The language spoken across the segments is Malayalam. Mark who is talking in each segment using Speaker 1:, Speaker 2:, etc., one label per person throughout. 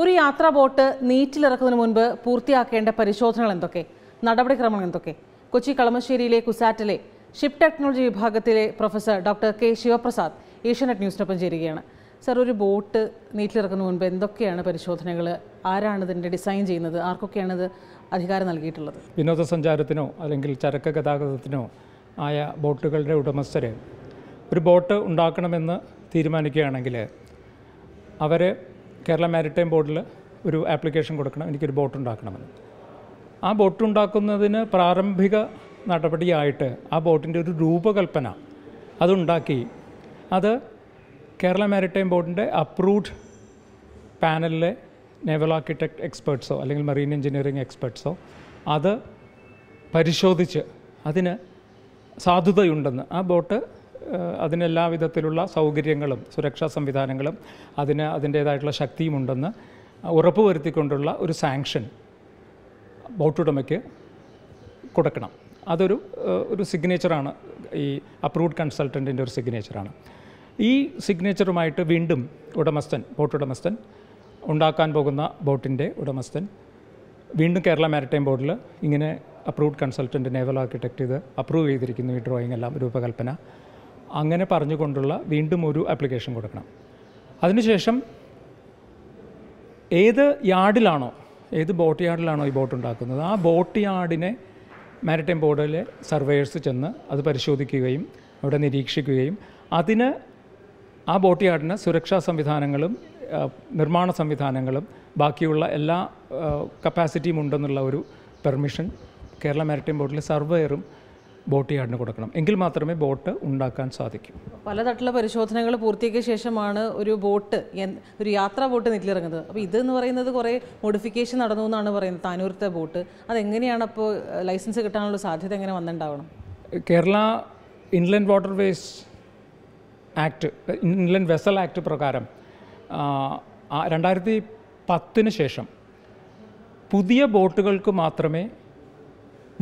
Speaker 1: ഒരു യാത്രാ ബോട്ട് നീറ്റിലിറക്കുന്നതിന് മുൻപ് പൂർത്തിയാക്കേണ്ട പരിശോധനകൾ എന്തൊക്കെ നടപടിക്രമങ്ങൾ എന്തൊക്കെ കൊച്ചി കളമശ്ശേരിയിലെ കുസാറ്റിലെ ഷിപ്പ് ടെക്നോളജി വിഭാഗത്തിലെ professor doctor K Sivaprasad Asianet ന്യൂസിനൊപ്പം ചേരുകയാണ് സർ ഒരു ബോട്ട് നീറ്റിലിറക്കുന്നതിന് മുൻപ് എന്തൊക്കെയാണ് പരിശോധനകൾ ആരാണ് ഇതിൻ്റെ ഡിസൈൻ ചെയ്യുന്നത് ആർക്കൊക്കെയാണ് ഇത് അധികാരം നൽകിയിട്ടുള്ളത്
Speaker 2: വിനോദസഞ്ചാരത്തിനോ അല്ലെങ്കിൽ ചരക്ക് ഗതാഗതത്തിനോ ആയ ബോട്ടുകളുടെ ഉടമസ്ഥരെ ഒരു ബോട്ട് ഉണ്ടാക്കണമെന്ന് തീരുമാനിക്കുകയാണെങ്കിൽ അവരെ കേരള മാരിടൈം ബോർഡിൽ ഒരു ആപ്ലിക്കേഷൻ കൊടുക്കണം എനിക്കൊരു ബോട്ട് ഉണ്ടാക്കണമെന്ന് ആ ബോട്ട് ഉണ്ടാക്കുന്നതിന് പ്രാരംഭിക നടപടിയായിട്ട് ആ ബോട്ടിൻ്റെ ഒരു രൂപകൽപ്പന അതുണ്ടാക്കി അത് കേരള മാരിടൈം ബോർഡിൻ്റെ അപ്രൂവ്ഡ് പാനലിലെ നേവൽ ആർക്കിടെക്ട് എക്സ്പേർട്സോ അല്ലെങ്കിൽ മറീൻ എഞ്ചിനീയറിംഗ് എക്സ്പേർട്സോ അത് പരിശോധിച്ച് അതിന് സാധുതയുണ്ടെന്ന് ആ ബോട്ട് അതിനെല്ലാ വിധത്തിലുള്ള സൗകര്യങ്ങളും സുരക്ഷാ സംവിധാനങ്ങളും അതിന് അതിൻ്റേതായിട്ടുള്ള ഉണ്ടെന്ന് ഉറപ്പുവരുത്തിക്കൊണ്ടുള്ള ഒരു സാങ്ഷൻ ബോട്ടുടമയ്ക്ക് കൊടുക്കണം അതൊരു ഒരു സിഗ്നേച്ചറാണ് ഈ അപ്രൂവ്ഡ് കൺസൾട്ടൻറ്റിൻ്റെ ഒരു സിഗ്നേച്ചറാണ് ഈ സിഗ്നേച്ചറുമായിട്ട് വീണ്ടും ഉടമസ്ഥൻ ബോട്ടുടമസ്ഥൻ ഉണ്ടാക്കാൻ പോകുന്ന ബോട്ടിൻ്റെ ഉടമസ്ഥൻ വീണ്ടും കേരള മാരിടൈം ബോർഡിൽ ഇങ്ങനെ അപ്രൂവ്ഡ് കൺസൾട്ടൻറ്റ് നേവൽ ആർക്കിടെക്റ്റ് ഇത് അപ്രൂവ് ചെയ്തിരിക്കുന്നു ഈ ഡ്രോയിങ് എല്ലാം രൂപകൽപ്പന അങ്ങനെ പറഞ്ഞുകൊണ്ടുള്ള വീണ്ടും ഒരു ആപ്ലിക്കേഷൻ കൊടുക്കണം അതിനുശേഷം ഏത് യാർഡിലാണോ ഏത് ബോട്ട് യാർഡിലാണോ ഈ ബോട്ട് ഉണ്ടാക്കുന്നത് ആ ബോട്ട് യാർഡിനെ മാരിടൈം ബോർഡിലെ സർവേയേഴ്സ് ചെന്ന് അത് പരിശോധിക്കുകയും അവിടെ നിരീക്ഷിക്കുകയും അതിന് ആ ബോട്ട് യാർഡിന് സുരക്ഷാ സംവിധാനങ്ങളും നിർമ്മാണ സംവിധാനങ്ങളും ബാക്കിയുള്ള എല്ലാ കപ്പാസിറ്റിയും ഉണ്ടെന്നുള്ള ഒരു പെർമിഷൻ കേരള മാരിടൈം ബോർഡിലെ സർവേയറും ബോട്ട് യാർഡിന് കൊടുക്കണം എങ്കിൽ മാത്രമേ ബോട്ട് ഉണ്ടാക്കാൻ സാധിക്കൂ
Speaker 1: പലതട്ടുള്ള പരിശോധനകൾ പൂർത്തിയാക്കിയ ശേഷമാണ് ഒരു ബോട്ട് ഒരു യാത്രാ ബോട്ട് നിറ്റിലിറങ്ങുന്നത് അപ്പോൾ ഇതെന്ന് പറയുന്നത് കുറേ മോഡിഫിക്കേഷൻ നടന്നു എന്നാണ് പറയുന്നത് താനൂരത്തെ ബോട്ട് അതെങ്ങനെയാണ് അപ്പോൾ ലൈസൻസ് കിട്ടാനുള്ള സാധ്യത എങ്ങനെ വന്നിട്ടുണ്ടാവണം
Speaker 2: Kerala inland waterways act inland vessel act പ്രകാരം രണ്ടായിരത്തി പത്തിന് ശേഷം പുതിയ ബോട്ടുകൾക്ക് മാത്രമേ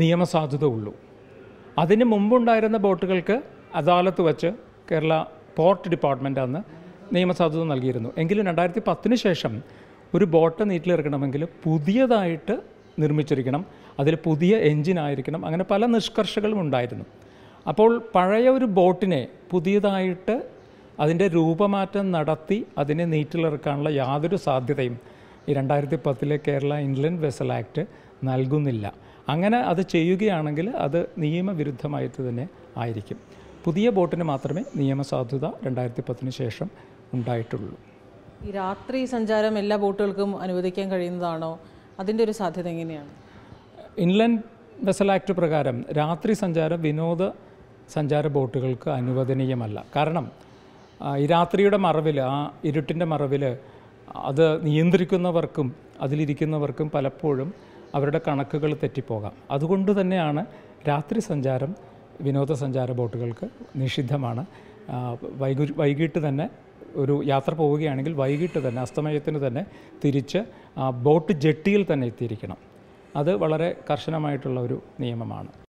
Speaker 2: നിയമസാധുത ഉള്ളൂ അതിന് മുമ്പുണ്ടായിരുന്ന ബോട്ടുകൾക്ക് അദാലത്ത് വച്ച് കേരള പോർട്ട് ഡിപ്പാർട്ട്മെൻ്റ് അന്ന് നിയമസാധുത നൽകിയിരുന്നു എങ്കിലും രണ്ടായിരത്തി പത്തിന് ശേഷം ഒരു ബോട്ട് നീറ്റിലിറക്കണമെങ്കിൽ പുതിയതായിട്ട് നിർമ്മിച്ചിരിക്കണം അതിൽ പുതിയ എൻജിനായിരിക്കണം അങ്ങനെ പല നിഷ്കർഷകളും ഉണ്ടായിരുന്നു അപ്പോൾ പഴയ ഒരു ബോട്ടിനെ പുതിയതായിട്ട് അതിൻ്റെ രൂപമാറ്റം നടത്തി അതിനെ നീറ്റിലിറക്കാനുള്ള യാതൊരു സാധ്യതയും ഈ രണ്ടായിരത്തി പത്തിലെ കേരള ഇൻലൻഡ് വെസൽ ആക്ട് നൽകുന്നില്ല അങ്ങനെ അത് ചെയ്യുകയാണെങ്കിൽ അത് നിയമവിരുദ്ധമായിട്ട് തന്നെ ആയിരിക്കും പുതിയ ബോട്ടിന് മാത്രമേ നിയമസാധുത രണ്ടായിരത്തി പത്തിന് ശേഷം ഉണ്ടായിട്ടുള്ളൂ
Speaker 1: ഈ രാത്രി സഞ്ചാരം എല്ലാ ബോട്ടുകൾക്കും അനുവദിക്കാൻ കഴിയുന്നതാണോ അതിൻ്റെ ഒരു സാധ്യത എങ്ങനെയാണ്
Speaker 2: ഇൻലൻഡ് വെസൽ ആക്ട് പ്രകാരം രാത്രി സഞ്ചാരം വിനോദ സഞ്ചാര ബോട്ടുകൾക്ക് അനുവദനീയമല്ല കാരണം ഈ രാത്രിയുടെ മറവിൽ ആ ഇരുട്ടിൻ്റെ മറവിൽ അത് നിയന്ത്രിക്കുന്നവർക്കും അതിലിരിക്കുന്നവർക്കും പലപ്പോഴും അവരുടെ കണക്കുകൾ തെറ്റിപ്പോകാം അതുകൊണ്ട് തന്നെയാണ് രാത്രി സഞ്ചാരം വിനോദസഞ്ചാര ബോട്ടുകൾക്ക് നിഷിദ്ധമാണ് വൈകു വൈകിട്ട് തന്നെ ഒരു യാത്ര പോവുകയാണെങ്കിൽ വൈകിട്ട് തന്നെ അസ്തമയത്തിന് തന്നെ തിരിച്ച് ബോട്ട് ജെട്ടിയിൽ തന്നെ എത്തിയിരിക്കണം അത് വളരെ കർശനമായിട്ടുള്ള ഒരു നിയമമാണ്